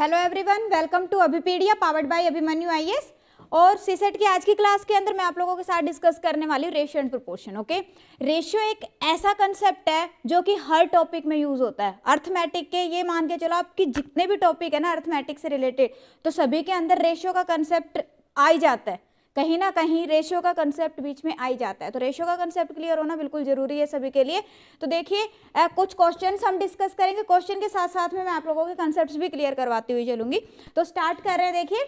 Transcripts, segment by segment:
Hello everyone welcome to Abhipedia powered by Abhimanyu S और CSAT e की आज की क्लास के अंदर मैं आप लोगों के साथ डिस्कस करने वाली हूँ ratio and proportion okay ratio एक ऐसा कंसेप्ट है जो कि हर टॉपिक में यूज़ होता है अर्थमेटिक के ये मान के चलो आपके जितने भी टॉपिक है ना अर्थमेटिक से रिलेटेड तो सभी के अंदर रेशियो का कंसेप्ट आ ही जाता है कहीं ना कहीं रेशियो का कंसेप्ट बीच में आई जाता है तो रेशियो का कंसेप्ट क्लियर होना बिल्कुल जरूरी है सभी के लिए तो देखिए कुछ क्वेश्चन हम डिस्कस करेंगे क्वेश्चन के साथ साथ में मैं आप लोगों के कंसेप्ट भी क्लियर करवाती हुई चलूंगी तो स्टार्ट कर रहे हैं देखिए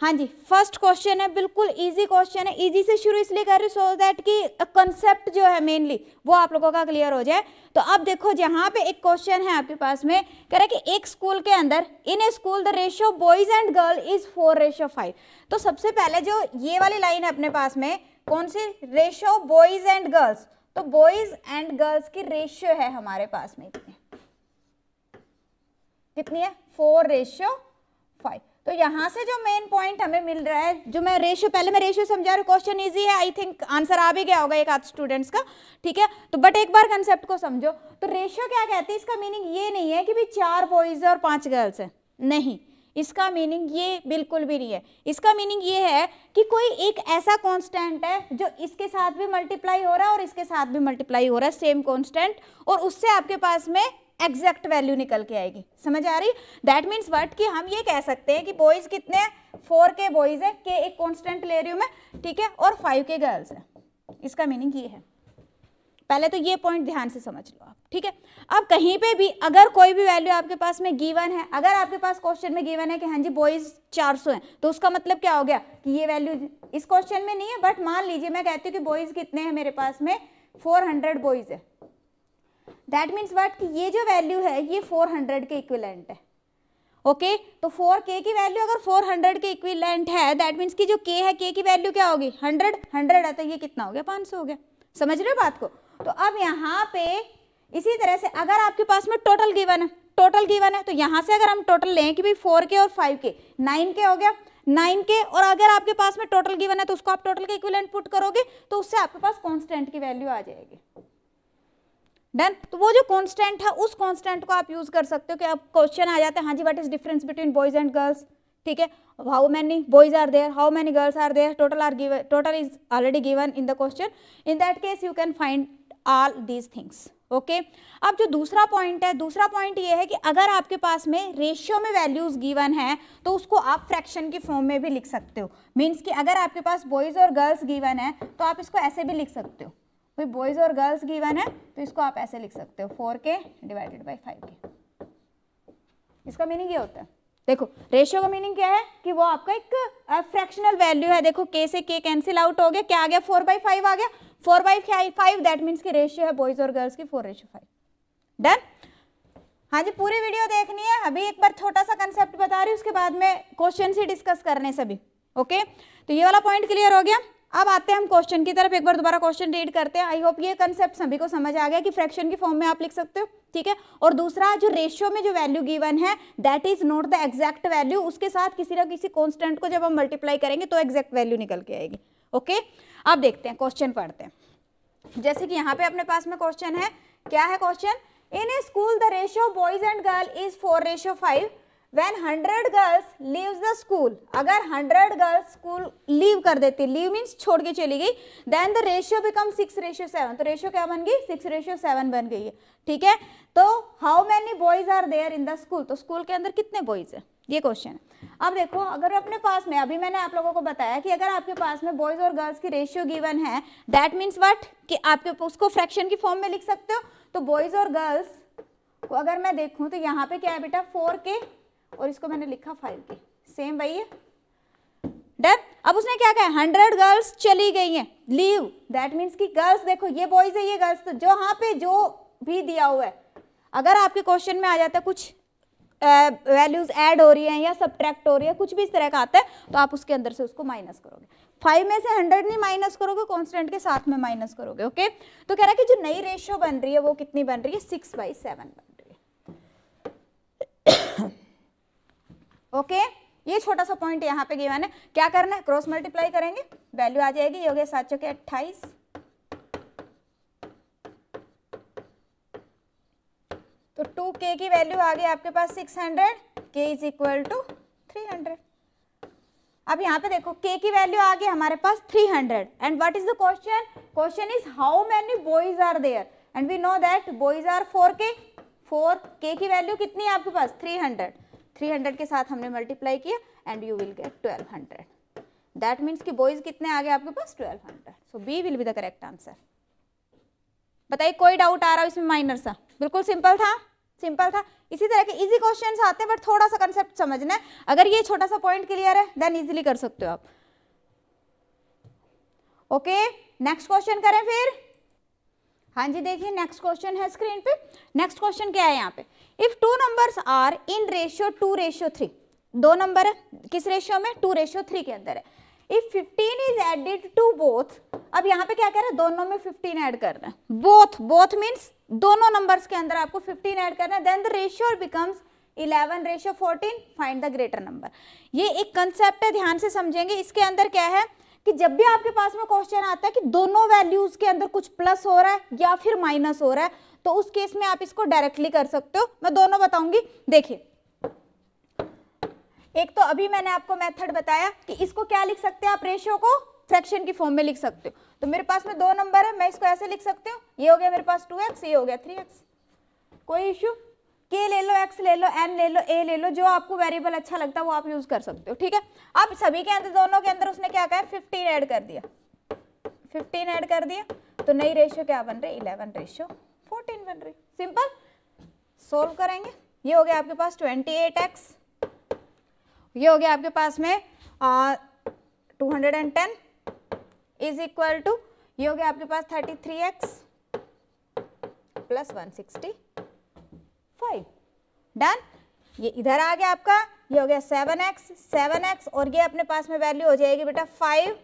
हाँ जी फर्स्ट क्वेश्चन है बिल्कुल इजी क्वेश्चन है इजी से शुरू इसलिए कर रही सो दैट कि कंसेप्ट जो है मेनली वो आप लोगों का क्लियर हो जाए तो अब देखो जहाँ पे एक क्वेश्चन है आपके पास में कह रहा है कि एक स्कूल के अंदर in a school the ratio boys and girl is four ratio five तो सबसे पहले जो ये वाली लाइन है अपने पास में कौन सी रेशियो बॉयज एंड गर्ल्स तो बॉयज एंड गर्ल्स की रेशियो है हमारे पास में इतनी कितनी है फोर रेशियो फाइव तो यहाँ से जो मेन पॉइंट हमें मिल रहा है जो मैं रेशियो पहले मैं रेशियो समझा हूँ क्वेश्चन इजी है आई थिंक आंसर आ भी गया होगा एक आध स्टूडेंट्स का ठीक है तो बट एक बार कंसेप्ट को समझो तो रेशियो क्या कहते हैं इसका मीनिंग ये नहीं है कि भाई चार बॉयज़ और पांच गर्ल्स है नहीं इसका मीनिंग ये बिल्कुल भी नहीं है इसका मीनिंग ये है कि कोई एक ऐसा कॉन्स्टेंट है जो इसके साथ भी मल्टीप्लाई हो रहा है और इसके साथ भी मल्टीप्लाई हो रहा है सेम कॉन्स्टेंट और उससे आपके पास में एग्जैक्ट वैल्यू निकल के आएगी समझ आ रही दैट मीन्स वट कि हम ये कह सकते हैं कि बॉयज़ कितने हैं फोर के बॉयज़ है के एक कॉन्स्टेंट ले रही हूँ मैं ठीक है और फाइव के गर्ल्स है इसका मीनिंग ये है पहले तो ये पॉइंट ध्यान से समझ लो आप ठीक है अब कहीं पे भी अगर कोई भी वैल्यू आपके पास में गिवन है अगर आपके पास क्वेश्चन में गिवन है कि हाँ जी बॉयज 400 हैं तो उसका मतलब क्या हो गया कि ये वैल्यू इस क्वेश्चन में नहीं है बट मान लीजिए मैं कहती हूँ कि बॉयज़ कितने हैं मेरे पास में 400 बॉयज़ है दैट मीन्स वट कि ये जो वैल्यू है ये 400 के इक्विलेंट है ओके okay? तो 4k की वैल्यू अगर 400 के इक्विलेंट है दैट मीन्स कि जो k है k की वैल्यू क्या होगी 100 100 है तो ये कितना हो गया 500 हो गया समझ रहे हो बात को तो अब यहाँ पे इसी तरह से अगर आपके पास में टोटल गिवन है टोटल गिवन है तो यहाँ से अगर हम टोटल लें कि भाई फोर और फाइव के हो गया 9k और अगर आपके पास में टोटल गिवन है तो उसको आप टोटल के इक्विलेंट पुट करोगे तो उससे आपके पास कांस्टेंट की वैल्यू आ जाएगी डन तो वो जो कॉन्स्टेंट है उस कॉन्स्टेंट को आप यूज़ कर सकते हो कि अब क्वेश्चन आ जाता है हाँ जी what is difference between boys and girls ठीक है how many boys are there how many girls are there total are given total is already given in the question in that case you can find all these things okay अब जो दूसरा point है दूसरा point ये है कि अगर आपके पास में रेशियो में वैल्यूज़ गिवन है तो उसको आप फ्रैक्शन के फॉर्म में भी लिख सकते हो मीन्स कि अगर आपके पास बॉयज़ और गर्ल्स गिवन है तो आप इसको ऐसे भी लिख सकते हो कोई बॉयज़ और गर्ल्स गिवन है तो इसको आप ऐसे लिख सकते हो फोर के डिवाइडेड बाई फाइव के इसका मीनिंग ये होता है देखो रेशियो का मीनिंग क्या है कि वो आपका एक फ्रैक्शनल वैल्यू है देखो के से के कैंसिल आउट हो गया क्या आ गया फोर बाई फाइव आ गया four by five that means की रेशियो है बॉयज़ और गर्ल्स की फोर रेशियो फाइव डन हाँ जी पूरी वीडियो देखनी है अभी एक बार छोटा सा कंसेप्ट बता रही हूँ उसके बाद में क्वेश्चन ही डिस्कस करने सभी ओके तो ये वाला पॉइंट क्लियर हो गया अब आते हैं हम क्वेश्चन की तरफ एक बार दोबारा क्वेश्चन रीड करते हैं आई होप ये कंसेप्ट सभी को समझ आ गया कि फ्रैक्शन के फॉर्म में आप लिख सकते हो ठीक है और दूसरा जो रेशियो में जो वैल्यू गिवन है that is not the exact value उसके साथ किसी ना किसी कॉन्स्टेंट को जब हम मल्टीप्लाई करेंगे तो एग्जैक्ट वैल्यू निकल के आएगी ओके अब देखते हैं क्वेश्चन पढ़ते हैं जैसे कि यहाँ पे अपने पास में क्वेश्चन है क्या है question in a school the ratio boys and girl is four ratio five when hundred girls leave the school अगर हंड्रेड गर्ल्स स्कूल लीव कर देती लीव मीन्स छोड़ के चली गई then the ratio become six ratio seven तो ratio क्या बन गई सिक्स रेशियो सेवन बन गई है ठीक है तो how many boys are there in the school तो स्कूल के अंदर कितने बॉयज है ये क्वेश्चन है अब देखो अगर अपने पास में अभी मैंने आप लोगों को बताया कि अगर आपके पास में बॉयज और गर्ल्स की रेशियो गिवन है दैट मीन्स वट कि आपके उसको फ्रैक्शन की फॉर्म में लिख सकते हो तो बॉयज और गर्ल्स को अगर मैं देखूं तो यहाँ पे क्या है बेटा फोर के और इसको मैंने लिखा फाइव के सेम वही है डन अब उसने क्या कहा हंड्रेड गर्ल्स चली गई हैं लीव दैट मीन्स कि गर्ल्स देखो ये बॉयज है ये गर्ल्स तो जो हाँ पे जो भी दिया हुआ है अगर आपके क्वेश्चन में आ जाता है कुछ वैल्यूज uh, ऐड हो रही हैं या सब्ट्रैक्ट हो रही है कुछ भी इस तरह का आता है तो आप उसके अंदर से उसको माइनस करोगे फाइव में से हंड्रेड नहीं माइनस करोगे कॉन्स्टेंट के साथ में माइनस करोगे ओके तो कह रहा है कि जो नई रेशियो बन रही है वो कितनी बन रही है सिक्स बाई सेवन बन ओके ये छोटा सा पॉइंट यहाँ पे गिवन है क्या करना है क्रॉस मल्टीप्लाई करेंगे वैल्यू आ जाएगी योगे सात चौके अट्ठाईस तो टू के की वैल्यू आ गई आपके पास six hundred k is equal to three hundred अब यहाँ पे देखो के की वैल्यू आ गई हमारे पास three hundred and what is the question question is how many boys are there and we know that boys are four k four k की वैल्यू कितनी है आपके पास थ्री हंड्रेड थ्री हंड्रेड के साथ हमने मल्टीप्लाई किया and you will get hundred that means कि बॉयज़ कितने आ गए आपके पास hundred so B will be the correct answer बताइए कोई डाउट आ रहा है इसमें माइनर सा बिल्कुल सिंपल था सिंपल था इसी तरह के इजी क्वेश्चन आते हैं बट थोड़ा सा कंसेप्ट समझना है अगर ये छोटा सा पॉइंट क्लियर है देन इजीली कर सकते हो आप ओके नेक्स्ट क्वेश्चन करें फिर हाँ जी देखिए नेक्स्ट क्वेश्चन है स्क्रीन पे नेक्स्ट क्वेश्चन क्या है यहाँ पे if two numbers are in ratio two ratio three दो नंबर किस रेशियो में टू रेशियो थ्री के अंदर है if fifteen is added to both अब यहाँ पे क्या कह रहा है दोनों में फिफ्टीन ऐड करना है बोथ बोथ मीन्स दोनों नंबर्स के अंदर आपको फिफ्टीन ऐड करना है then the ratio becomes eleven ratio fourteen find the greater number ये एक कंसेप्ट है ध्यान से समझेंगे इसके अंदर क्या है कि जब भी आपके पास में क्वेश्चन आता है कि दोनों वैल्यूज के अंदर कुछ प्लस हो रहा है या फिर माइनस हो रहा है तो उस केस में आप इसको डायरेक्टली कर सकते हो मैं दोनों बताऊंगी देखिए एक तो अभी मैंने आपको मेथड बताया कि इसको क्या लिख सकते हैं आप रेशियो को फ्रैक्शन की फॉर्म में लिख सकते हो तो मेरे पास में दो नंबर है मैं इसको ऐसे लिख सकती हूँ ये हो गया मेरे पास टू एक्स ये हो गया थ्री एक्स कोई इश्यू के ले लो एक्स ले लो एन ले लो ए ले लो जो आपको वेरिएबल अच्छा लगता है वो आप यूज़ कर सकते हो ठीक है अब सभी के अंदर दोनों के अंदर उसने क्या कहा फिफ्टीन ऐड कर दिया फिफ्टीन ऐड कर दिया तो नई रेशियो क्या बन रही इलेवन रेशियो फोर्टीन बन रही सिंपल सोल्व करेंगे ये हो गया आपके पास ट्वेंटी एट एक्स ये हो गया आपके पास में two hundred and ten is equal to ये हो गया आपके पास thirty three x plus one sixty five done ये इधर आ गया आपका ये हो गया सेवन एक्स सेवन एक्स और ये अपने पास में वैल्यू हो जाएगी बेटा five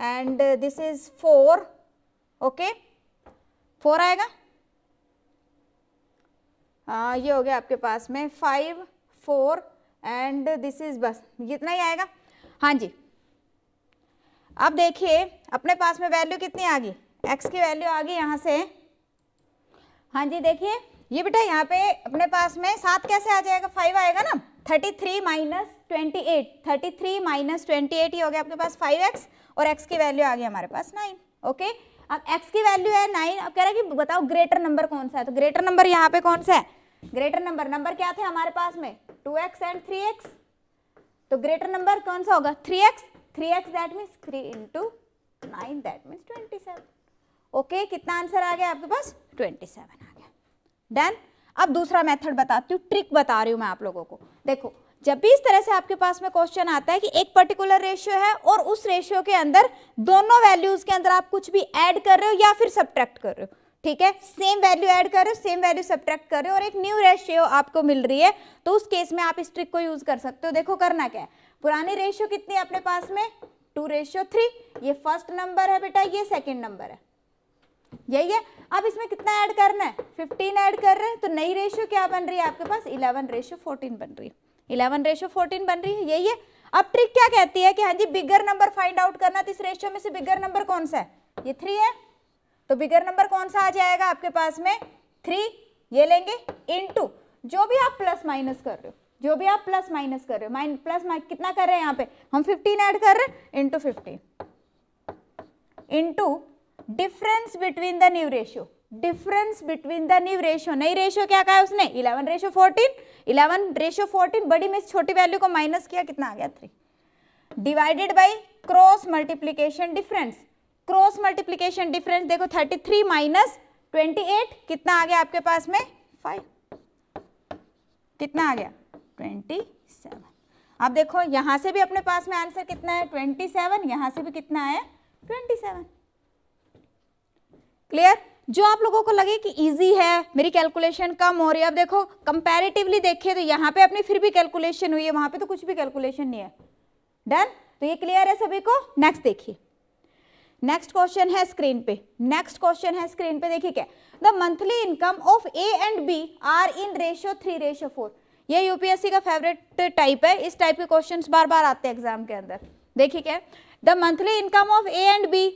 and this is four okay four आएगा आ, हाँ, ये हो गया आपके पास में five four and this is बस इतना ही आएगा हाँ जी अब देखिए अपने पास में वैल्यू कितनी आ गई एक्स की वैल्यू आ गई यहाँ से हाँ जी देखिए ये बेटा यहाँ पे अपने पास में सात कैसे आ जाएगा फाइव आएगा ना thirty three minus twenty eight thirty three minus twenty eight ही हो गया आपके पास फाइव एक्स और एक्स की वैल्यू आ गई हमारे पास नाइन ओके अब एक्स की वैल्यू है नाइन अब कह रहे हैं कि बताओ ग्रेटर नंबर कौन सा है तो ग्रेटर नंबर यहाँ पे कौन सा है ग्रेटर नंबर नंबर क्या थे हमारे पास में two x and three x तो ग्रेटर नंबर कौन सा होगा three x three x that means three into nine that means twenty seven okay कितना आंसर आ गया आपके पास ट्वेंटी सेवन आ गया डन अब दूसरा मेथड बताती हूँ ट्रिक बता रही हूँ मैं आप लोगों को देखो जब भी इस तरह से आपके पास में क्वेश्चन आता है कि एक पर्टिकुलर रेशियो है और उस रेशियो के अंदर दोनों वैल्यूज के अंदर आप कुछ भी ऐड कर रहे हो या फिर सब्ट्रैक्ट कर रहे हो ठीक है सेम वैल्यू ऐड कर रहे हो सेम वैल्यू सब्ट्रैक्ट कर रहे हो और एक न्यू रेशियो आपको मिल रही है तो उस केस में आप इस ट्रिक को यूज कर सकते हो देखो करना क्या है पुरानी रेशियो कितनी है अपने पास में टू रेशियो थ्री ये फर्स्ट नंबर है बेटा ये सेकेंड नंबर है यही है अब इसमें कितना ऐड करना है 15 ऐड कर रहे हैं तो नई रेशियो क्या बन रही है आपके पास 11 रेशियो 14 बन रही है 11 रेशियो 14 बन रही है यही है अब ट्रिक क्या कहती है कि हाँ जी बिगर नंबर फाइंड आउट करना तो इस रेशियो में से बिगर नंबर कौन सा है ये थ्री है तो बिगर नंबर कौन सा आ जाएगा आपके पास में थ्री ये लेंगे इन जो भी आप प्लस माइनस कर रहे हो जो भी आप प्लस माइनस कर रहे हो माइन प्लस माइनस कितना कर रहे हैं यहाँ पे हम 15 ऐड कर रहे हैं into fifteen into difference between the new ratio difference between the new ratio नई रेशियो क्या कहा उसने eleven ratio fourteen eleven ratio fourteen बड़ी में छोटी वैल्यू को माइनस किया कितना आ गया three divided by cross multiplication difference cross multiplication difference देखो thirty three minus twenty eight कितना आ गया आपके पास में फाइव कितना आ गया ट्वेंटी सेवन अब देखो यहां से भी अपने पास में आंसर कितना है ट्वेंटी सेवन यहां से भी कितना है ट्वेंटी सेवन क्लियर जो आप लोगों को लगे कि इजी है मेरी कैलकुलेशन कम हो रही है अब देखो कंपैरेटिवली देखिए तो यहाँ पे अपनी फिर भी कैलकुलेशन हुई है वहां पे तो कुछ भी कैलकुलेशन नहीं है डन तो ये क्लियर है सभी को नेक्स्ट देखिए नेक्स्ट क्वेश्चन है स्क्रीन पे नेक्स्ट क्वेश्चन है स्क्रीन पे देखिए क्या the monthly income of A and B are in ratio three ratio four ये यूपीएससी का फेवरेट टाइप है इस टाइप के क्वेश्चन बार बार आते हैं एग्जाम के अंदर देखिए क्या the monthly income of A and B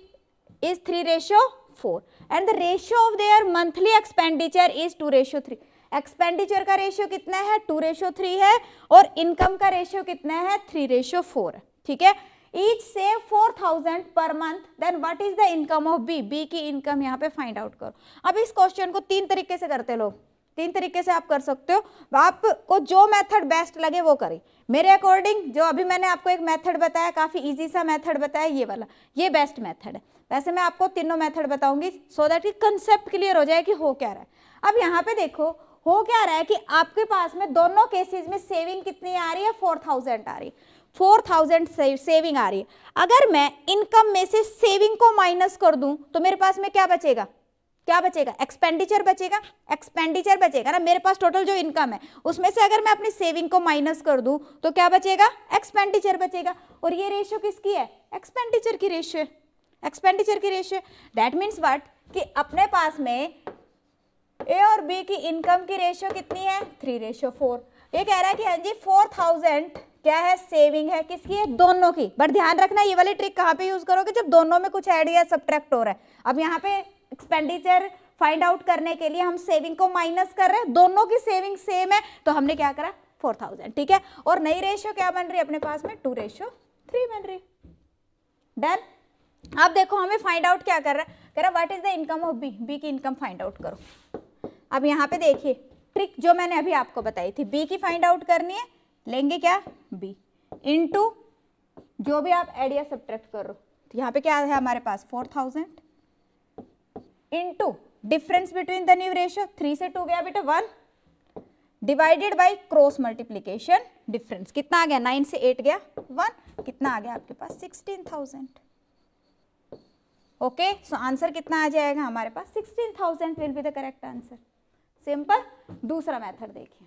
is three ratio four and the ratio of their monthly expenditure is two ratio three expenditure का रेशियो कितना है टू रेशियो थ्री है और इनकम का रेशियो कितना है थ्री रेशियो फोर ठीक है ईच से four thousand per month then what is the income of B B की इनकम यहाँ पे फाइंड आउट करो अब इस क्वेश्चन को तीन तरीके से करते लोग तीन तरीके से आप कर सकते हो आपको जो मेथड बेस्ट लगे वो करें मेरे अकॉर्डिंग जो अभी मैंने आपको एक मेथड बताया काफ़ी इजी सा मेथड बताया ये वाला ये बेस्ट मेथड है वैसे मैं आपको तीनों मेथड बताऊंगी सो दैट कि कंसेप्ट क्लियर हो जाए कि हो क्या रहा है अब यहाँ पे देखो हो क्या रहा है कि आपके पास में दोनों केसेस में सेविंग कितनी आ रही है फोर थाउजेंड आ रही है फोर थाउजेंड सेविंग आ रही है अगर मैं इनकम में से सेविंग को माइनस कर दूं तो मेरे पास में क्या बचेगा क्या बचेगा एक्सपेंडिचर बचेगा एक्सपेंडिचर बचेगा ना मेरे पास टोटल जो इनकम है उसमें से अगर मैं अपनी सेविंग को माइनस कर दूं तो क्या बचेगा एक्सपेंडिचर बचेगा और ये रेशियो किसकी है एक्सपेंडिचर की रेशियो है एक्सपेंडिचर की रेशियो दैट मीन्स वट कि अपने पास में ए और बी की इनकम की रेशियो कितनी है थ्री रेशियो फोर ये कह रहा है कि हाँ जी फोर थाउजेंड क्या है सेविंग है किसकी है दोनों की बट ध्यान रखना ये वाली ट्रिक कहाँ पे यूज करोगे जब दोनों में कुछ ऐड या सब्ट्रैक्ट हो रहा है अब यहाँ पे एक्सपेंडिचर फाइंड आउट करने के लिए हम सेविंग को माइनस कर रहे हैं दोनों की सेविंग सेम है तो हमने क्या करा फोर थाउजेंड ठीक है और नई रेशियो क्या बन रही है अपने पास में टू रेशियो थ्री बन रही डन अब देखो हमें फाइंड आउट क्या कर रहा है कह रहा है what is the income of B B की इनकम फाइंड आउट करो अब यहाँ पे देखिए ट्रिक जो मैंने अभी आपको बताई थी बी की फाइंड आउट करनी है लेंगे क्या बी इनटू जो भी आप एड या सब्ट्रैक्ट करो तो यहाँ पे क्या है हमारे पास four thousand into difference between the new ratio three से टू गया बेटा one divided by cross multiplication difference कितना आ गया नाइन से एट गया वन कितना आ गया आपके पास sixteen thousand okay so answer कितना आ जाएगा हमारे पास sixteen thousand will be the correct answer simple दूसरा मेथड देखिए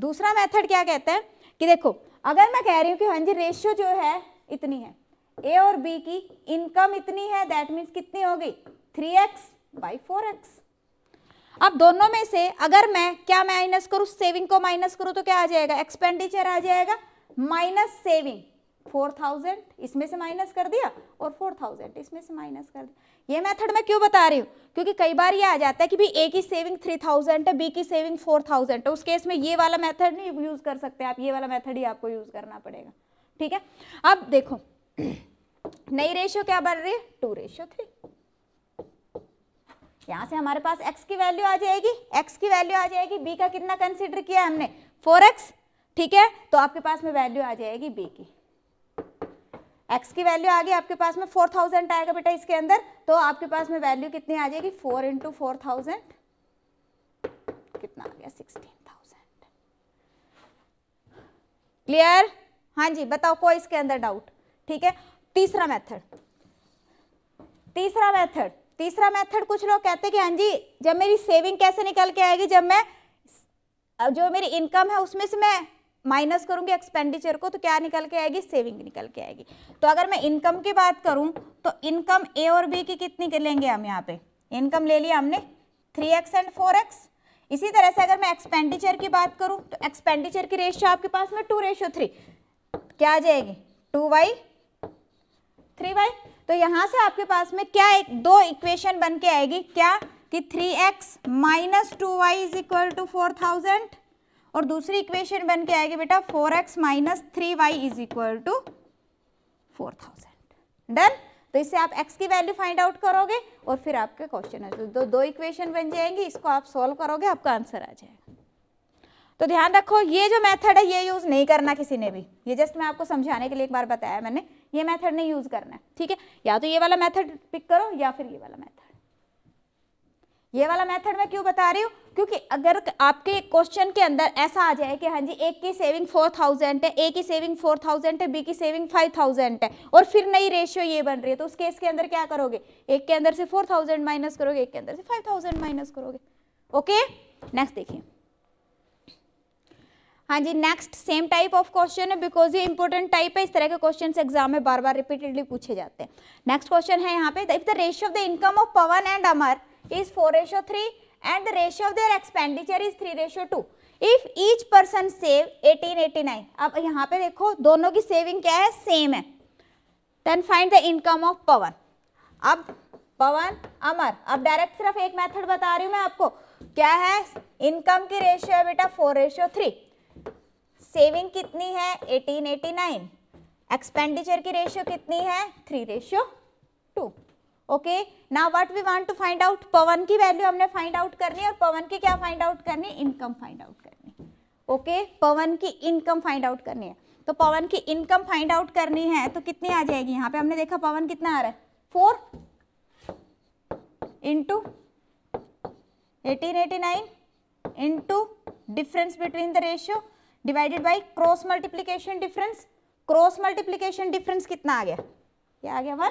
दूसरा मेथड क्या कहता है कि देखो अगर मैं कह रही हूँ कि हाँ जी रेशियो जो है इतनी है ए और बी की इनकम इतनी है दैट मीन्स कितनी हो गई three x by four x अब दोनों में से अगर मैं क्या माइनस करूँ सेविंग को माइनस करूँ तो क्या आ जाएगा एक्सपेंडिचर आ जाएगा माइनस सेविंग फोर थाउजेंड इसमें से माइनस कर दिया और फोर थाउजेंड इसमें से माइनस कर दिया ये मेथड मैं क्यों बता रही हूँ क्योंकि कई बार ये आ जाता है कि भी ए की सेविंग थ्री थाउजेंड है बी की सेविंग फोर थाउजेंड है उस केस में ये वाला मेथड नहीं यूज़ कर सकते आप ये वाला मेथड ही आपको यूज़ करना पड़ेगा ठीक है अब देखो नई रेशियो क्या बन रही है टू रेशियो थ्री यहाँ से हमारे पास एक्स की वैल्यू आ जाएगी एक्स की वैल्यू आ जाएगी बी का कितना कंसिडर किया हमने एक्स ठीक है तो आपके पास में वैल्यू आ जाएगी बी की एक्स की वैल्यू आ गई आपके पास में फोर थाउजेंड आएगा बेटा इसके अंदर तो आपके पास में वैल्यू कितनी आ जाएगी फोर इंटू फोर थाउजेंड कितना आ गया सिक्सटीन थाउजेंड क्लियर हाँ जी बताओ कोई इसके अंदर डाउट ठीक है तीसरा मेथड तीसरा मेथड तीसरा मेथड कुछ लोग कहते हैं कि हाँ जी जब मेरी सेविंग कैसे निकल के आएगी जब मैं जो मेरी इनकम है उसमें से मैं माइनस करूंगी एक्सपेंडिचर को तो क्या निकल के आएगी सेविंग निकल के आएगी तो अगर मैं इनकम की बात करूं तो इनकम ए और बी की कितनी लेंगे हम यहाँ पे इनकम ले लिया हमने three x and four x इसी तरह से अगर मैं एक्सपेंडिचर की बात करूं तो एक्सपेंडिचर की रेशियो आपके पास में टू रेशियो थ्री क्या आ जाएगी टू वाई थ्री वाई तो यहाँ से आपके पास में क्या एक दो इक्वेशन बन के आएगी क्या कि three x minus two y is equal to four thousand और दूसरी इक्वेशन बन के आएगी बेटा four x minus three y is equal to four thousand done तो इससे आप x की वैल्यू फाइंड आउट करोगे और फिर आपके क्वेश्चन आ तो दो इक्वेशन बन जाएंगी इसको आप सॉल्व करोगे आपका आंसर आ जाएगा तो ध्यान रखो ये जो मेथड है ये यूज़ नहीं करना किसी ने भी ये जस्ट मैं आपको समझाने के लिए एक बार बताया मैंने ये मेथड नहीं यूज़ करना है ठीक है या तो ये वाला मेथड पिक करो या फिर ये वाला मेथड ये वाला मेथड मैं क्यों बता रही हूँ क्योंकि अगर आपके क्वेश्चन के अंदर ऐसा आ जाए कि हाँ जी एक की सेविंग फोर थाउजेंड है ए की सेविंग फोर थाउजेंड है बी की सेविंग फाइव थाउजेंड है और फिर नई रेशियो ये बन रही है तो उस केस के अंदर क्या करोगे एक के अंदर से फोर थाउजेंड माइनस करोगे एक के अंदर से फाइव थाउजेंड माइनस करोगे ओके नेक्स्ट देखिए हाँ जी next same type of question है बिकॉज ये इंपॉर्टेंट टाइप है इस तरह के क्वेश्चन एग्जाम में बार बार रिपीटेडली पूछे जाते हैं नेक्स्ट क्वेश्चन है यहाँ पे if the ratio of the income of Pawan and Amar is 4 ratio 3 and the ratio of their expenditure is 3 ratio 2. If each person save 1889, अब यहाँ पे देखो दोनों की सेविंग क्या है सेम है then find the income of Pawan अब पवन अमर अब डायरेक्ट सिर्फ एक मेथड बता रही हूँ मैं आपको क्या है इनकम की रेशियो है बेटा फोर रेशियो थ्री सेविंग कितनी है 1889 एक्सपेंडिचर की रेशियो कितनी है थ्री रेशियो ओके ना what we want to find out Pawan की वैल्यू हमने फाइंड आउट करनी है और पवन की क्या फाइंड आउट करनी है इनकम फाइंड आउट करनी ओके okay? पवन की इनकम फाइंड आउट करनी है तो पवन की इनकम फाइंड आउट करनी है तो कितनी आ जाएगी यहाँ पे हमने देखा पवन कितना आ रहा है four into eighteen eighty nine into difference between the ratio divided by cross multiplication difference cross multiplication difference कितना आ गया क्या आ गया वन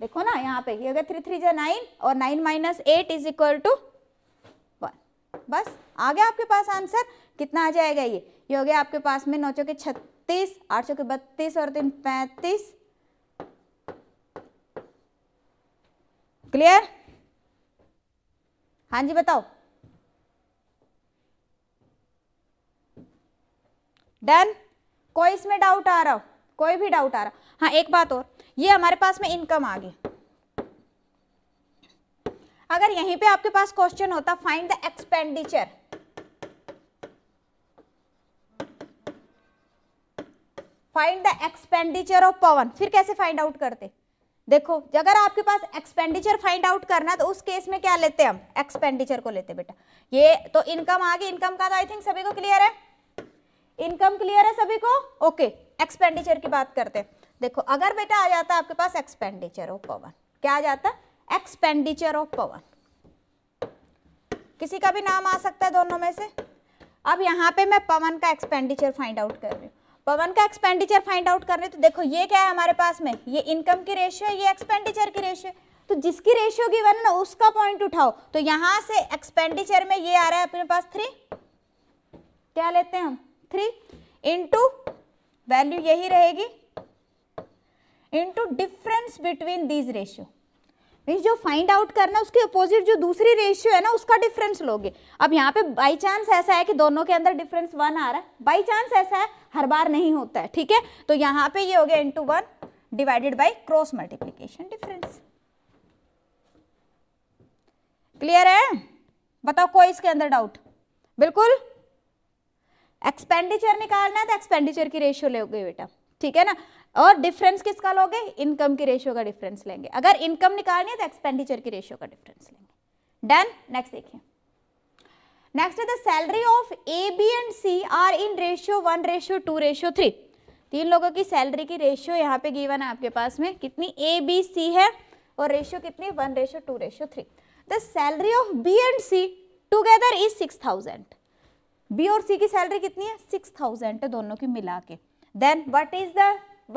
देखो ना यहाँ पे ये अगर थ्री थ्री जो नाइन और nine minus eight is equal to one बस आ गया आपके पास आंसर कितना आ जाएगा ये ये हो गया आपके पास में नौ चौके छत्तीस आठ चौके बत्तीस और तीन पैंतीस क्लियर हाँ जी बताओ डन कोई इसमें डाउट आ रहा हो कोई भी डाउट आ रहा हाँ एक बात और ये हमारे पास में इनकम आ गई अगर यहीं पे आपके पास क्वेश्चन होता find the expenditure find the expenditure of Pawan फिर कैसे फाइंड आउट करते देखो अगर आपके पास एक्सपेंडिचर फाइंड आउट करना है तो उस केस में क्या लेते हम एक्सपेंडिचर को लेते बेटा ये तो इनकम आ गई इनकम का तो आई थिंक सभी को क्लियर है इनकम क्लियर है सभी को ओके एक्सपेंडिचर की बात करते हैं देखो अगर बेटा आ जाता है आपके पास एक्सपेंडिचर ऑफ पवन क्या आ जाता एक्सपेंडिचर ऑफ पवन किसी का भी नाम आ सकता है दोनों में से अब यहाँ पे मैं पवन का एक्सपेंडिचर फाइंड आउट कर रही हूँ पवन का एक्सपेंडिचर फाइंड आउट कर रही तो देखो ये क्या है हमारे पास में ये इनकम की रेशियो है ये एक्सपेंडिचर की रेशियो है तो जिसकी रेशियो की वन ना उसका पॉइंट उठाओ तो यहाँ से एक्सपेंडिचर में ये आ रहा है अपने पास थ्री क्या लेते हैं हम थ्री इंटू वैल्यू यही रहेगी into difference between these ratio means जो फाइंड आउट करना उसके अपोजिट जो दूसरी रेशियो है ना उसका डिफरेंस लोगे अब यहाँ पे बाई चांस ऐसा है कि दोनों के अंदर डिफरेंस वन आ रहा है बाई चांस ऐसा है हर बार नहीं होता है ठीक है तो यहाँ पे ये हो गया into one divided by cross multiplication difference clear है बताओ कोई इसके अंदर डाउट बिल्कुल एक्सपेंडिचर निकालना है तो एक्सपेंडिचर की रेशियो लोगे बेटा ठीक है ना और डिफरेंस किसका लोगे इनकम की रेशियो का डिफरेंस लेंगे अगर इनकम निकालनी है तो एक्सपेंडिचर की रेशियो का डिफरेंस लेंगे डन नेक्स्ट देखिए नेक्स्ट है the salary of A B and C are in ratio one ratio two ratio three तीन लोगों की सैलरी की रेशियो यहाँ पे गिवन है आपके पास में कितनी ए बी सी है और रेशियो कितनी one ratio two ratio three the salary of B and C together is six thousand B और सी की सैलरी कितनी है सिक्स थाउजेंड है दोनों की मिला के then what is the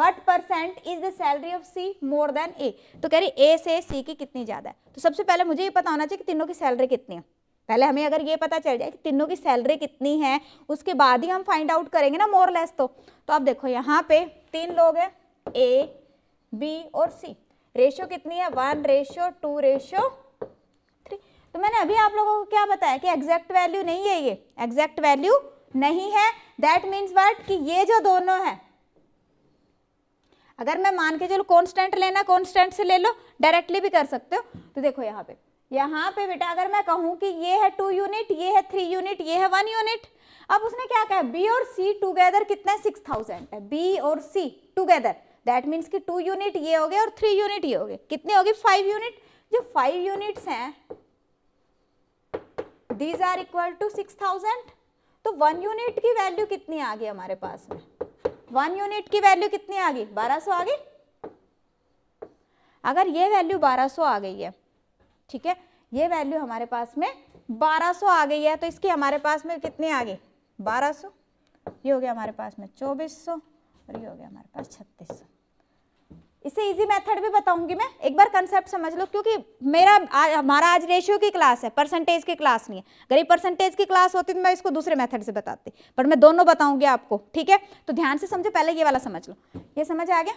what percent is the salary of C more than A तो कह रही ए से सी की कितनी ज़्यादा है तो सबसे पहले मुझे ये पता होना चाहिए कि तीनों की सैलरी कितनी है पहले हमें अगर ये पता चल जाए कि तीनों की सैलरी कितनी है उसके बाद ही हम फाइंड आउट करेंगे ना मोर लेस तो तो आप देखो यहाँ पे तीन लोग हैं ए बी और सी रेशो कितनी है वन रेशो टू रेशो तो मैंने अभी आप लोगों को क्या बताया कि एग्जैक्ट वैल्यू नहीं है ये एग्जैक्ट वैल्यू नहीं है दैट मीन्स वर्ट कि ये जो दोनों है अगर मैं मान के चलो कॉन्स्टेंट लेना कॉन्स्टेंट से ले लो डायरेक्टली भी कर सकते हो तो देखो यहाँ पे यहाँ पे बेटा अगर मैं कहूँ कि ये है टू यूनिट ये है थ्री यूनिट ये है वन यूनिट अब उसने क्या कहा बी और सी टूगेदर कितना है सिक्स थाउजेंड है बी और सी टूगेदर दैट मीन्स कि टू यूनिट ये हो गए और थ्री यूनिट ये हो गए कितने हो गए फाइव यूनिट जो फाइव यूनिट्स हैं these are equal to six thousand तो वन यूनिट की वैल्यू कितनी आ गई हमारे पास में वन यूनिट की वैल्यू कितनी आ गई बारह सौ आ गई अगर ये वैल्यू बारह सौ आ गई है ठीक है ये वैल्यू हमारे पास में बारह सौ आ गई है तो इसकी हमारे पास में कितनी आ गई बारह सौ ये हो गया हमारे पास में चौबीस सौ और ये हो गया हमारे पास छत्तीस सौ इससे इजी मेथड भी बताऊंगी मैं एक बार कंसेप्ट समझ लो क्योंकि मेरा हमारा आज रेशियो की क्लास है परसेंटेज की क्लास नहीं है अगर ये परसेंटेज की क्लास होती तो मैं इसको दूसरे मेथड से बताती पर मैं दोनों बताऊंगी आपको ठीक है तो ध्यान से समझो पहले ये वाला समझ लो ये समझ आ गया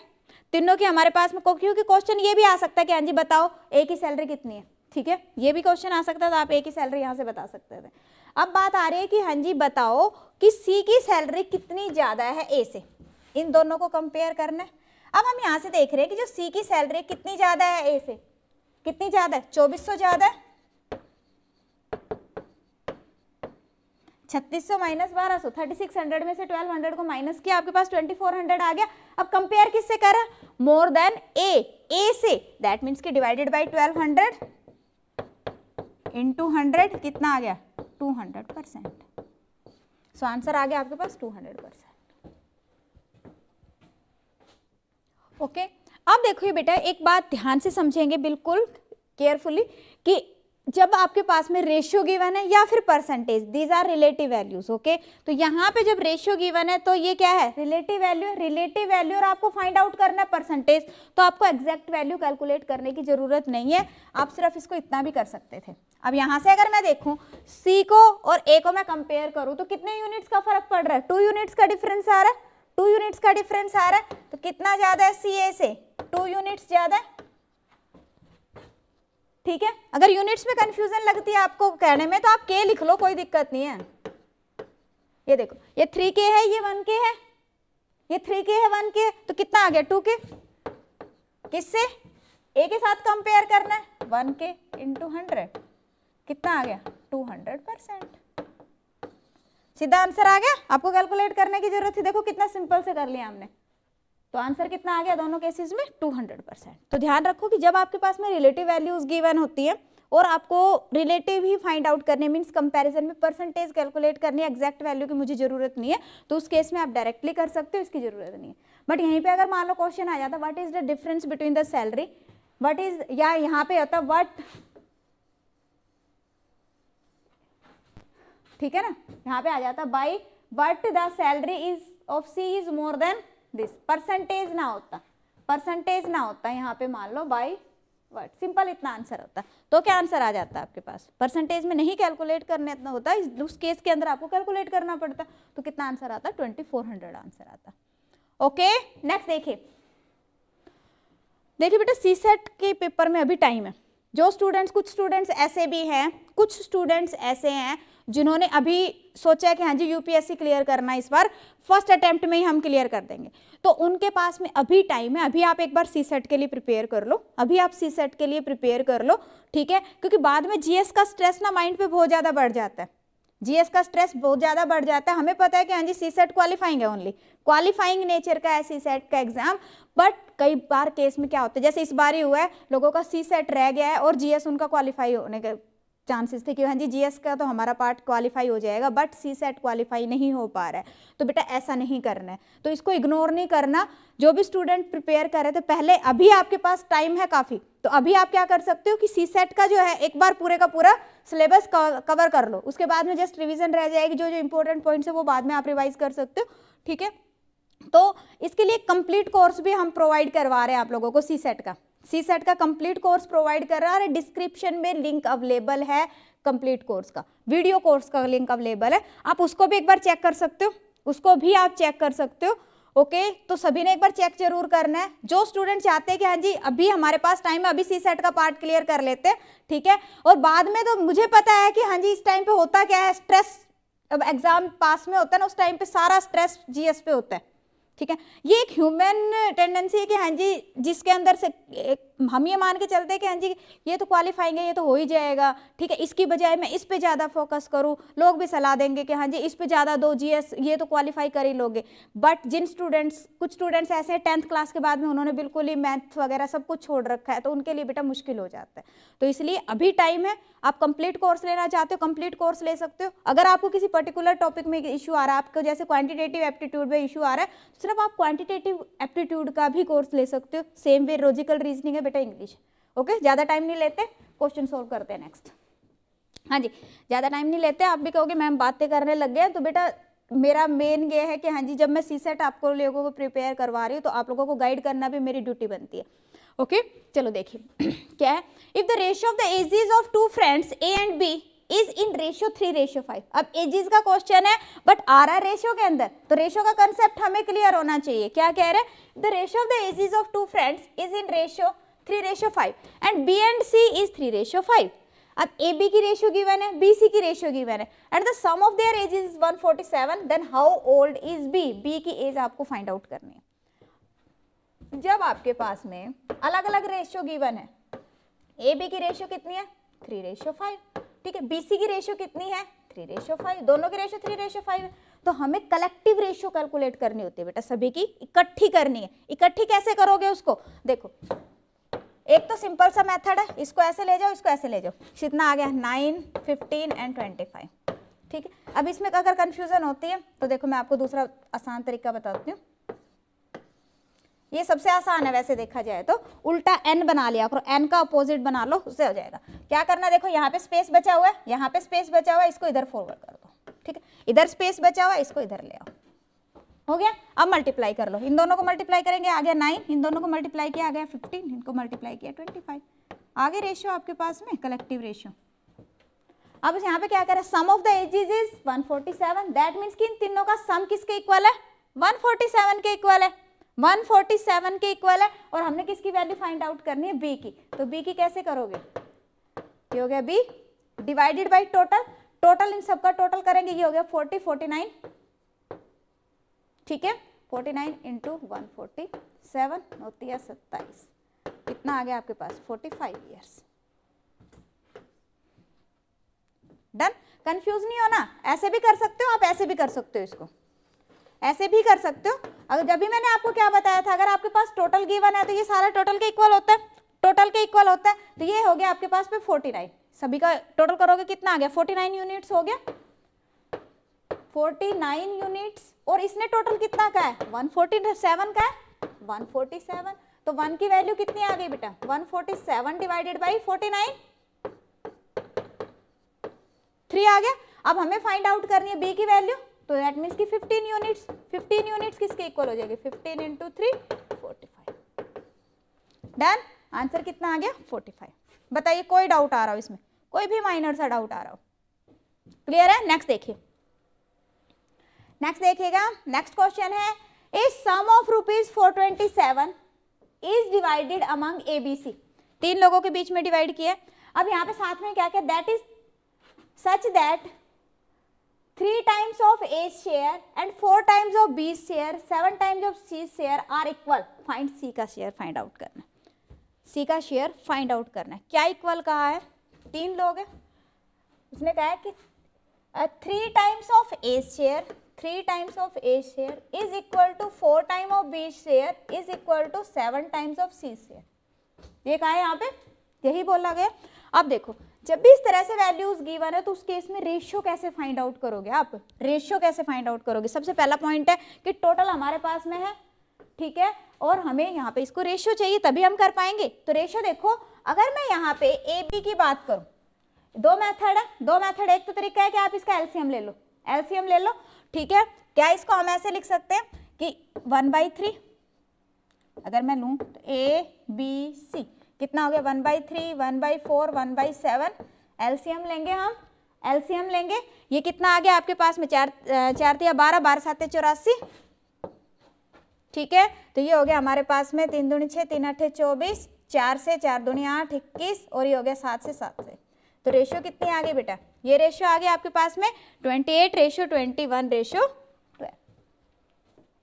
तीनों की हमारे पास में क्योंकि क्वेश्चन ये भी आ सकता है कि हाँ जी बताओ एक की सैलरी कितनी है ठीक है ये भी क्वेश्चन आ सकता है तो आप एक ही सैलरी यहाँ से बता सकते थे अब बात आ रही है कि हाँ जी बताओ कि सी की सैलरी कितनी ज़्यादा है ए से इन दोनों को कंपेयर करना है अब हम यहाँ से देख रहे हैं कि जो सी की सैलरी कितनी ज़्यादा है ए से कितनी ज़्यादा है चौबीस सौ ज़्यादा है छत्तीस सौ माइनस बारह सौ थर्टी सिक्स हंड्रेड में से ट्वेल्व हंड्रेड को माइनस किया आपके पास ट्वेंटी फोर हंड्रेड आ गया अब कंपेयर किससे करा मोर देन ए ए से दैट मीन्स कि divided by twelve hundred in two hundred कितना आ गया two hundred percent so answer आ गया आपके पास टू हंड्रेड परसेंट ओके अब देखिए बेटा एक बात ध्यान से समझेंगे बिल्कुल केयरफुली कि जब आपके पास में रेशियो गिवन है या फिर percentage these are relative values okay तो यहाँ पे जब रेशियो गिवन है तो ये क्या है रिलेटिव वैल्यू रिलेटिव वैल्यू और आपको फाइंड आउट करना है परसेंटेज तो आपको एग्जैक्ट वैल्यू कैलकुलेट करने की ज़रूरत नहीं है आप सिर्फ इसको इतना भी कर सकते थे अब यहाँ से अगर मैं देखूँ सी को और ए को मैं कंपेयर करूँ तो कितने यूनिट्स का फर्क पड़ रहा है टू यूनिट्स का डिफरेंस आ रहा है टू यूनिट्स का डिफरेंस आ रहा है तो कितना ज़्यादा है सी ए से टू यूनिट्स ज़्यादा है ठीक है अगर यूनिट्स में कंफ्यूजन लगती है आपको कहने में तो आप के लिख लो कोई दिक्कत नहीं है ये देखो ये थ्री के है ये वन के है ये थ्री के है वन के तो कितना आ गया टू के किससे ए के साथ कंपेयर करना है वन के इंटू हंड्रेड कितना आ गया टू हंड्रेड परसेंट सीधा आंसर आ गया आपको कैलकुलेट करने की जरूरत थी देखो कितना सिंपल से कर लिया हमने तो आंसर कितना आ गया दोनों केसेस में 200 परसेंट तो ध्यान रखो कि जब आपके पास में रिलेटिव वैल्यूज गिवन होती है और आपको रिलेटिव ही फाइंड आउट करने मीन्स कंपैरिजन में परसेंटेज कैलकुलेट करनी एग्जैक्ट वैल्यू की मुझे ज़रूरत नहीं है तो उस केस में आप डायरेक्टली कर सकते हो इसकी ज़रूरत नहीं है बट यहीं पे अगर मान लो क्वेश्चन आ जाता what is the difference between the salary what is या यहाँ पे होता व्हाट ठीक है ना यहाँ पे आ जाता by but the salary is of C is more than this percentage ना होता परसेंटेज ना होता यहाँ पे मान लो बाई वट सिंपल इतना आंसर होता तो क्या आंसर आ जाता है आपके पास परसेंटेज में नहीं कैलकुलेट करने इतना होता उस केस के अंदर आपको कैलकुलेट करना पड़ता तो कितना आंसर आता ट्वेंटी फोर हंड्रेड आंसर आता ओके नेक्स्ट देखिए देखिए बेटा सी सेट के पेपर में अभी टाइम है जो स्टूडेंट्स कुछ स्टूडेंट्स ऐसे भी हैं कुछ स्टूडेंट्स ऐसे हैं जिन्होंने अभी सोचा कि हाँ जी यूपीएससी क्लियर करना इस बार फर्स्ट अटेम्प्ट में ही हम क्लियर कर देंगे तो उनके पास में अभी टाइम है अभी आप एक बार सी सेट के लिए प्रिपेयर कर लो अभी आप सी सेट के लिए प्रिपेयर कर लो ठीक है क्योंकि बाद में जीएस का स्ट्रेस ना माइंड पे बहुत ज़्यादा बढ़ जाता है जीएस का स्ट्रेस बहुत ज़्यादा बढ़ जाता है हमें पता है कि हाँ जी सी सेट क्वालिफाइंग है ओनली क्वालिफाइंग नेचर का है सी सेट का एग्जाम बट कई बार केस में क्या होता है जैसे इस बार ही हुआ है लोगों का सी सेट रह गया है और जीएस उनका क्वालिफाई होने के चांसेस थे कि हाँ जी जीएस का तो हमारा पार्ट क्वालिफाई हो जाएगा बट सी सेट क्वालिफाई नहीं हो पा रहा है तो बेटा ऐसा नहीं करना है तो इसको इग्नोर नहीं करना जो भी स्टूडेंट प्रिपेयर कर रहे थे पहले अभी आपके पास टाइम है काफ़ी तो अभी आप क्या कर सकते हो कि सी सेट का जो है एक बार पूरे का पूरा सिलेबस कवर कर लो उसके बाद में जस्ट रिविजन रह जाएगी जो जो इंपॉर्टेंट पॉइंट है वो बाद में आप रिवाइज कर सकते हो ठीक है तो इसके लिए कंप्लीट कोर्स भी हम प्रोवाइड करवा रहे हैं आप लोगों को सी सेट का सी सेट का कंप्लीट कोर्स प्रोवाइड कर रहा है और डिस्क्रिप्शन में लिंक अवेलेबल है कंप्लीट कोर्स का वीडियो कोर्स का लिंक अवेलेबल है आप उसको भी एक बार चेक कर सकते हो उसको भी आप चेक कर सकते हो ओके तो सभी ने एक बार चेक जरूर करना है जो स्टूडेंट चाहते हैं कि हाँ जी अभी हमारे पास टाइम है अभी सी सेट का पार्ट क्लियर कर लेते हैं ठीक है और बाद में तो मुझे पता है कि हाँ जी इस टाइम पे होता क्या है स्ट्रेस अब एग्जाम पास में होता है ना उस टाइम पे सारा स्ट्रेस जीएस पे होता है ठीक है ये एक ह्यूमन टेंडेंसी है कि हाँ जी जिसके अंदर से हम ये मान के चलते हैं कि हाँ जी ये तो क्वालिफाइंग है ये तो हो ही जाएगा ठीक है इसकी बजाय मैं इस पे ज़्यादा फोकस करूँ लोग भी सलाह देंगे कि हाँ जी इस पे ज़्यादा दो जीएस ये तो क्वालिफाई कर ही लोगे बट जिन स्टूडेंट्स कुछ स्टूडेंट्स ऐसे हैं टेंथ क्लास के बाद में उन्होंने बिल्कुल ही मैथ वगैरह सब कुछ छोड़ रखा है तो उनके लिए बेटा मुश्किल हो जाता है तो इसलिए अभी टाइम है आप कंप्लीट कोर्स लेना चाहते हो कंप्लीट कोर्स ले सकते हो अगर आपको किसी पर्टिकुलर टॉपिक में इशू आ रहा है आपको जैसे क्वांटिटेटिव एप्टीट्यूड में इशू आ रहा है तो सिर्फ आप क्वांटिटेटिव एप्टीट्यूड का भी कोर्स ले सकते हो सेम वे लॉजिकल रीजनिंग है बेटा इंग्लिश ओके ज़्यादा टाइम नहीं लेते क्वेश्चन सोल्व करते हैं नेक्स्ट हाँ जी ज़्यादा टाइम नहीं लेते आप भी कहोगे मैम बातें करने लग गए तो बेटा मेरा मेन ये है कि हाँ जी जब मैं सी सेट आपको लोगों को प्रिपेयर करवा रही हूँ तो आप लोगों को गाइड करना भी मेरी ड्यूटी बनती है ओके चलो देखिए क्या है if the ratio of the ages of two friends A and B is in ratio three ratio five अब एजेस का क्वेश्चन है बट आ रहा है रेशियो के अंदर तो रेशियो का कंसेप्ट हमें क्लियर होना चाहिए क्या कह रहे हैं the ratio of the ages of two friends is in ratio three ratio five and B and C is three ratio five अब ए बी की रेशियो गिवन है बी सी की रेशियो गिवन है at the sum of their age is one forty seven then how old is B B की age आपको find out करनी है जब आपके पास में अलग अलग रेशियो गिवन है ए बी की रेशियो कितनी है थ्री रेशियो फाइव ठीक है बी सी की रेशियो कितनी है थ्री रेशियो फाइव दोनों की रेशियो थ्री रेशियो फाइव है तो हमें कलेक्टिव रेशियो कैलकुलेट करनी होती है बेटा सभी की इकट्ठी करनी है इकट्ठी कैसे करोगे उसको देखो एक तो सिंपल सा मेथड है इसको ऐसे ले जाओ इसको ऐसे ले जाओ कितना आ गया nine fifteen and twenty five ठीक है अब इसमें अगर कन्फ्यूज़न होती है तो देखो मैं आपको दूसरा आसान तरीका बताती हूँ ये सबसे आसान है वैसे देखा जाए तो उल्टा एन बना लिया करो एन का अपोजिट बना लो उससे हो जाएगा क्या करना देखो यहाँ पे स्पेस बचा हुआ है यहाँ पे स्पेस बचा हुआ है इसको इधर फॉरवर्ड कर दो ठीक है इधर स्पेस बचा हुआ है इसको इधर ले आओ हो गया अब मल्टीप्लाई कर लो इन दोनों को मल्टीप्लाई करेंगे आ गया नाइन इन दोनों को मल्टीप्लाई किया आ गया फिफ्टीन इनको मल्टीप्लाई किया ट्वेंटी फाइव आगे रेशियो आपके पास में कलेक्टिव रेशियो अब यहाँ पे क्या रहा है sum of the ages is 147 that means कि इन तीनों का सम किसके इक्वल है 147 के इक्वल है 147 के इक्वल है और हमने किसकी वैल्यू फाइंड आउट करनी है बी की तो बी की कैसे करोगे ये हो गया B divided by total total इन सबका टोटल करेंगे ये हो गया 40 49 ठीक है forty nine into one forty seven है सत्ताईस कितना आ गया आपके पास forty five years done confuse नहीं हो ना ऐसे भी कर सकते हो आप ऐसे भी कर सकते हो इसको ऐसे भी कर सकते हो अगर जब भी मैंने आपको क्या बताया था अगर आपके पास टोटल गिवन है तो ये सारा टोटल के इक्वल होता है टोटल के इक्वल होता है तो ये हो गया आपके पास पे फोर्टी नाइन सभी का टोटल करोगे कितना आ गया फोर्टी नाइन यूनिट्स हो गया 49 यूनिट्स और इसने टोटल कितना का है 147 का है 147 तो 1 की वैल्यू कितनी आ गई बेटा 147 डिवाइडेड बाय 49 थ्री आ गया अब हमें फाइंड आउट करनी है बी की वैल्यू तो दैट मीन्स कि 15 यूनिट्स 15 यूनिट्स किसके इक्वल हो जाएगी 15 into three forty done answer कितना आ गया 45 बताइए कोई डाउट आ रहा हो इसमें कोई भी माइनर सा डाउट आ रहा हो क्लियर है नेक्स्ट देखिए नेक्स्ट देखिएगा नेक्स्ट क्वेश्चन है इस sum of rupees four twenty seven is divided among A B C तीन लोगों के बीच में डिवाइड किया अब यहाँ पे साथ में क्या क्या that is such that three times of A share and four times of B share seven times of C share are equal find C का शेयर फाइंड आउट करना सी का शेयर फाइंड आउट करना है क्या इक्वल कहा है तीन लोग हैं उसने कहा है कि three times of A share three times of A share is equal to four time of B share is equal to seven times of C share ये कहा है यहाँ पे यही बोला गया अब देखो जब भी इस तरह से वैल्यूज गिवन है तो उस केस में रेशियो कैसे फाइंड आउट करोगे आप रेशियो कैसे फाइंड आउट करोगे सबसे पहला पॉइंट है कि टोटल हमारे पास में है ठीक है और हमें यहाँ पे इसको रेशियो चाहिए तभी हम कर पाएंगे तो रेशियो देखो अगर मैं यहाँ पे ए बी की बात करूँ दो मेथड है दो मेथड एक तो तरीका है कि आप इसका एलसीएम ले लो एलसीएम ले लो ठीक है क्या इसको हम ऐसे लिख सकते हैं कि वन बाई थ्री अगर मैं लू तो ए बी सी कितना हो गया one by three one by four one by seven LCM लेंगे हम एलसीएम लेंगे ये कितना आ गया आपके पास में चार चार दिया बारह बारह सात चौरासी ठीक है तो ये हो गया हमारे पास में तीन दुनी छः तीन अठे चौबीस चार से चार दूनी आठ इक्कीस और ये हो गया सात से सात से तो रेशियो कितनी आ गई बेटा ये रेशियो आ गया आपके पास में twenty eight ratio twenty one ratio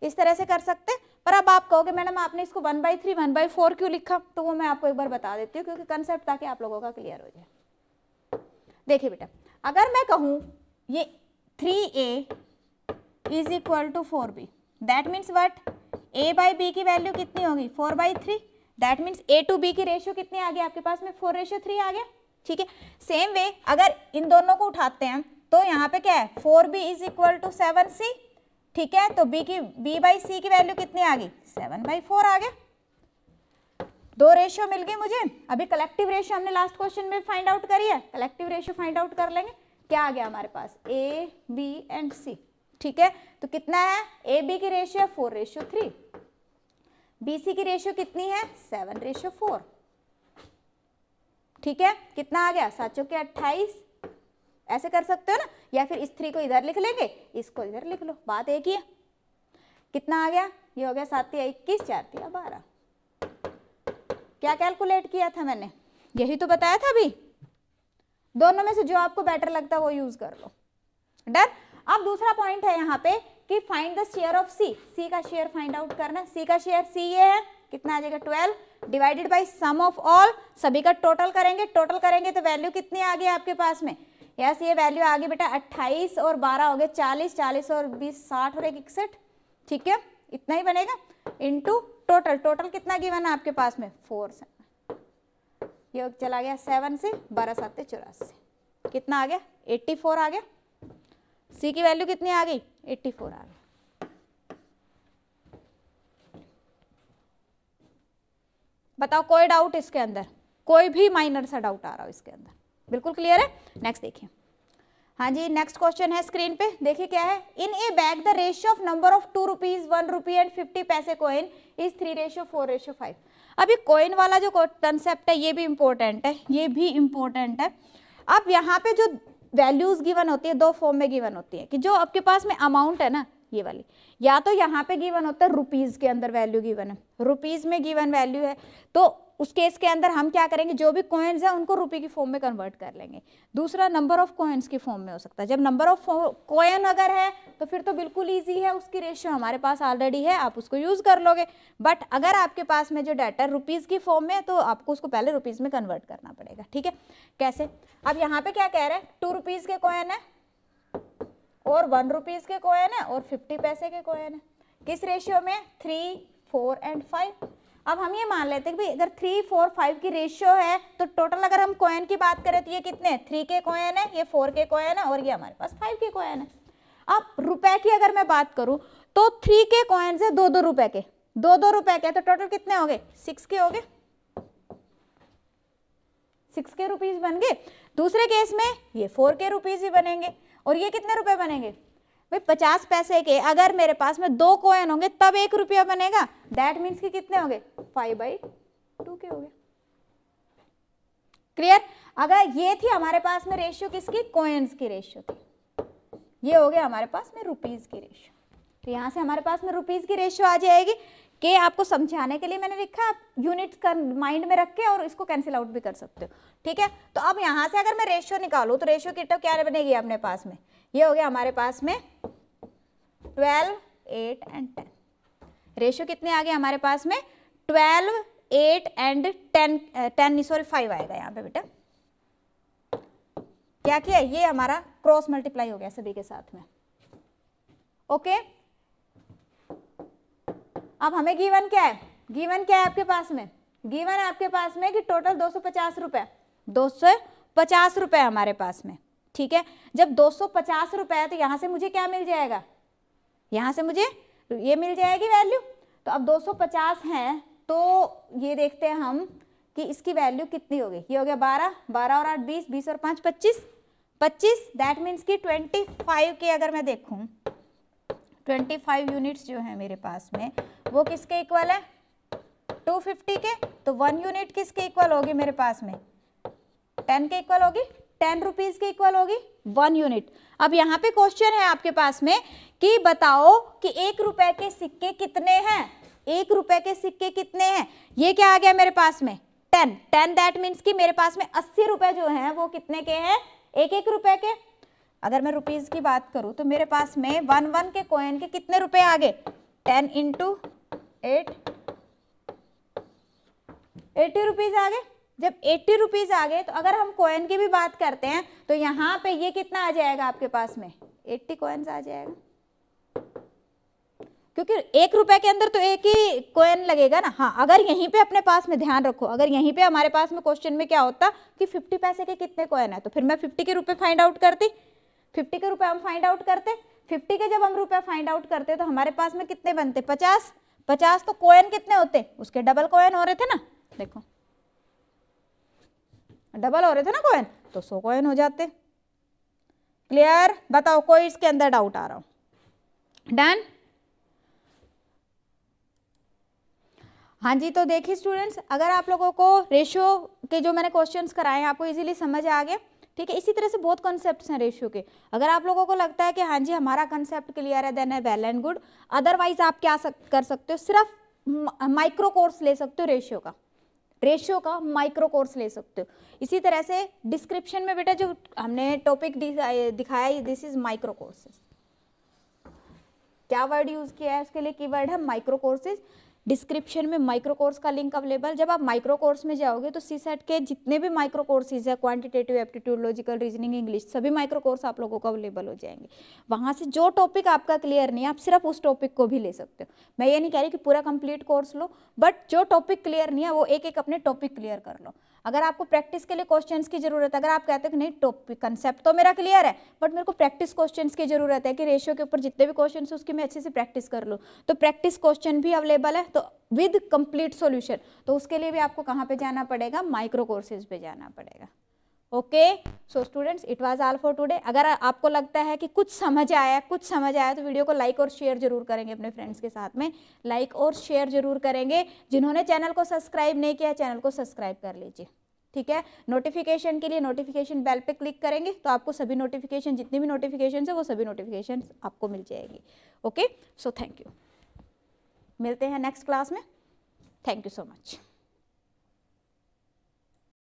इस तरह से कर सकते हैं पर अब आप कहोगे मैडम आपने इसको one by three one by four क्यों लिखा तो वो मैं आपको एक बार बता देती हूँ क्योंकि कंसेप्ट ताकि आप लोगों का क्लियर हो जाए देखिए बेटा अगर मैं कहूँ ये three A is equal to four B that means what A by B की वैल्यू कितनी होगी four by three that means A to B की रेशियो कितनी आ गई आपके पास में फोर रेशियो थ्री आ गया ठीक है सेम वे अगर इन दोनों को उठाते हैं तो यहाँ पे क्या है four B is equal to seven C ठीक है तो बी की बी बाई सी की वैल्यू कितनी आ गई सेवन बाई फोर आ गया दो रेशियो मिल गई मुझे अभी कलेक्टिव रेशियो हमने लास्ट क्वेश्चन में फाइंड आउट करी है कलेक्टिव रेशियो फाइंड आउट कर लेंगे क्या आ गया हमारे पास ए बी एंड सी ठीक है तो कितना है ए बी की रेशियो है four ratio three B C की रेशियो कितनी है सेवन रेशियो फोर ठीक है कितना आ गया सात चौके अट्ठाईस ऐसे कर सकते हो ना या फिर इस थ्री को इधर लिख लेंगे इसको इधर लिख लो बात एक ही है कितना आ गया ये हो गया सात या इक्कीस चार या बारह क्या कैलकुलेट किया था मैंने यही तो बताया था अभी दोनों में से जो आपको बेटर लगता है वो यूज कर लो डन अब दूसरा पॉइंट है यहाँ पे कि find the share of C C का शेयर फाइंड आउट करना सी का शेयर सी ये है कितना आ जाएगा twelve divided by sum of all सभी का टोटल करेंगे टोटल करेंगे तो वैल्यू कितनी आ गई आपके पास में यस ये वैल्यू आ गई बेटा अट्ठाईस और बारह हो गए चालीस चालीस और बीस साठ और एक इकसठ ठीक है इतना ही बनेगा टू टोटल टोटल कितना गिवन है आपके पास में फोर ये चला गया सेवन से बारह सात चौरासी कितना आ गया एट्टी फोर आ गया सी की वैल्यू कितनी आ गई एट्टी फोर आ गई बताओ कोई डाउट इसके अंदर कोई भी माइनर सा डाउट आ रहा हो इसके अंदर बिल्कुल क्लियर है नेक्स्ट देखिए हाँ जी नेक्स्ट क्वेश्चन है स्क्रीन पे देखिए क्या है in a bag the ratio of number of two rupees one rupee and fifty paise coin is three ratio four ratio five अभी कोइन वाला जो कंसेप्ट है ये भी इम्पोर्टेंट है ये भी इम्पोर्टेंट है अब यहाँ पे जो वैल्यूज गिवन होती है दो फॉर्म में गिवन होती है कि जो आपके पास में अमाउंट है ना ये वाली या तो यहाँ पे गिवन होता है रुपीज़ के अंदर वैल्यू गिवन है रुपीज़ में गिवन वैल्यू है तो उस केस के अंदर हम क्या करेंगे जो भी कॉइन्स हैं उनको रुपी की फॉर्म में कन्वर्ट कर लेंगे दूसरा नंबर ऑफ कॉइन्स की फॉर्म में हो सकता है जब नंबर ऑफ कॉइन अगर है तो फिर तो बिल्कुल ईजी है उसकी रेशियो हमारे पास ऑलरेडी है आप उसको यूज़ कर लोगे बट अगर आपके पास में जो डाटा रुपीज़ की फॉर्म में तो आपको उसको पहले रुपीज़ में कन्वर्ट करना पड़ेगा ठीक है कैसे अब यहाँ पे क्या कह रहे हैं टू रुपीज़ के कॉइन है और वन रुपीज़ के कोयन है और फिफ्टी पैसे के कोयन है किस रेशियो में थ्री फोर एंड फाइव अब हम ये मान लेते हैं कि भाई अगर थ्री फोर फाइव की रेशियो है तो टोटल अगर हम कोयन की बात करें तो ये कितने थ्री के कोयन है ये फोर के कोयन है और ये हमारे पास फाइव के कोयन है अब रुपए की अगर मैं बात करूं तो थ्री के कोयन से दो दो रुपए के दो दो रुपए के तो टोटल कितने हो गए सिक्स के हो गए सिक्स के रुपीज़ बन गए दूसरे केस में ये फोर के रुपीज़ ही बनेंगे और ये कितने रुपए बनेंगे भाई पचास पैसे के अगर मेरे पास में दो कोयन होंगे तब एक रुपया बनेगा दैट मीन्स कि कितने होंगे फाइव बाई टू के होंगे क्लियर अगर ये थी हमारे पास में रेशियो किसकी कोयंस की रेशियो थी ये हो गया हमारे पास में रुपीज की रेशियो तो यहां से हमारे पास में रुपीज की रेशियो आ जाएगी के आपको समझाने के लिए मैंने लिखा आप यूनिट का माइंड में रख के और इसको कैंसिल आउट भी कर सकते हो ठीक है तो अब यहाँ से अगर मैं रेशियो निकालू तो रेशियो की टर्म क्या बनेगी अपने पास में ये हो गया हमारे पास में twelve eight and ten ratio कितने आ गए हमारे पास में twelve eight and ten ten sorry five आएगा यहाँ पे बेटा क्या किया ये हमारा क्रॉस मल्टीप्लाई हो गया सभी के साथ में ओके okay? अब हमें गीवन क्या है गीवन क्या है आपके पास में गीवन है आपके पास में कि टोटल दो सौ पचास रुपये दो सौ पचास रुपये हमारे पास में ठीक है जब दो सौ पचास रुपये है तो यहाँ से मुझे क्या मिल जाएगा यहाँ से मुझे ये मिल जाएगी वैल्यू तो अब दो सौ पचास है तो ये देखते हैं हम कि इसकी वैल्यू कितनी होगी ये हो गया बारह बारह और आठ बीस बीस और पाँच पच्चीस पच्चीस दैट मीन्स की ट्वेंटी फाइव के अगर मैं देखूँ ट्वेंटी फाइव यूनिट्स जो है मेरे पास में वो किसके इक्वल है टू फिफ्टी के तो वन यूनिट किसके इक्वल होगी मेरे पास में टेन के इक्वल होगी टेन रुपीज़ के इक्वल होगी वन यूनिट अब यहाँ पे क्वेश्चन है आपके पास में कि बताओ कि एक रुपए के सिक्के कितने हैं एक रुपए के सिक्के कितने हैं ये क्या आ गया मेरे पास में टेन टेन दैट मीन्स कि मेरे पास में अस्सी रुपए जो हैं वो कितने के हैं एक एक रुपए के अगर मैं रुपीज़ की बात करूं तो मेरे पास में वन वन के कोयन के कितने रुपए आ गए ten into eight eighty rupees आ गए जब एट्टी रुपीज़ आ गए तो अगर हम कोयन की भी बात करते हैं तो यहाँ पे ये कितना आ जाएगा आपके पास में एट्टी कोयन्स आ जाएगा क्योंकि एक रुपए के अंदर तो एक ही कोयन लगेगा ना हाँ अगर यहीं पे अपने पास में ध्यान रखो अगर यहीं पे हमारे पास में क्वेश्चन में क्या होता कि 50 पैसे के कितने कोयन है तो फिर मैं 50 के रुपए फाइंड आउट करती फिफ्टी के रूपए हम फाइंड आउट करते फिफ्टी के जब हम रुपये फाइंड आउट करते तो हमारे पास में कितने बनते पचास पचास तो कोयन कितने होते उसके डबल कोयन हो रहे थे ना देखो डबल हो रहे थे ना कोयन तो सो कोयन हो जाते क्लियर बताओ कोई इसके अंदर डाउट आ रहा हो डन हाँ जी तो देखिए स्टूडेंट्स अगर आप लोगों को रेशियो के जो मैंने क्वेश्चंस कराए हैं आपको इजीली समझ आ गया ठीक है इसी तरह से बहुत कॉन्सेप्ट हैं रेशियो के अगर आप लोगों को लगता है कि हाँ जी हमारा कंसेप्ट क्लियर है देन है वेल एंड गुड अदरवाइज आप क्या सक, कर सकते हो सिर्फ माइक्रो कोर्स ले सकते हो रेशियो का रेशियो का माइक्रो कोर्स ले सकते हो इसी तरह से डिस्क्रिप्शन में बेटा जो हमने टॉपिक दिखाया दिस इज माइक्रो कोर्सेज क्या वर्ड यूज किया है उसके लिए की है माइक्रो कोर्सेज डिस्क्रिप्शन में माइक्रो कोर्स का लिंक अवेलेबल जब आप माइक्रो कोर्स में जाओगे तो सी सेट के जितने भी माइक्रो कोर्सेज है quantitative aptitude logical reasoning English सभी माइक्रो कोर्स आप लोगों को अवेलेबल हो जाएंगे वहाँ से जो टॉपिक आपका क्लियर नहीं है आप सिर्फ उस टॉपिक को भी ले सकते हो मैं ये नहीं कह रही कि पूरा कंप्लीट कोर्स लो बट जो टॉपिक क्लियर नहीं है वो एक एक अपने टॉपिक क्लियर कर लो अगर आपको प्रैक्टिस के लिए क्वेश्चन की जरूरत है अगर आप कहते हो कि नहीं टॉपिक कंसेप्ट तो मेरा क्लियर है बट मेरे को प्रैक्टिस क्वेश्चन की जरूरत है कि रेशियो के ऊपर जितने भी क्वेश्चन उसकी मैं अच्छे से प्रैक्टिस कर लूँ तो प्रैक्टिस क्वेश्चन भी अवेलेबल है तो विद कंप्लीट सोल्यूशन तो उसके लिए भी आपको कहाँ पे जाना पड़ेगा माइक्रो कोर्सेज पे जाना पड़ेगा okay so students it was all for today अगर आपको लगता है कि कुछ समझ आया कुछ समझ आया तो वीडियो को लाइक और शेयर जरूर करेंगे अपने फ्रेंड्स के साथ में लाइक और शेयर जरूर करेंगे जिन्होंने चैनल को सब्सक्राइब नहीं किया चैनल को सब्सक्राइब कर लीजिए ठीक है नोटिफिकेशन के लिए नोटिफिकेशन बेल पे क्लिक करेंगे तो आपको सभी नोटिफिकेशन जितनी भी नोटिफिकेशन है वो सभी नोटिफिकेशन आपको मिल जाएगी ओके सो थैंक यू मिलते हैं नेक्स्ट क्लास में थैंक यू सो मच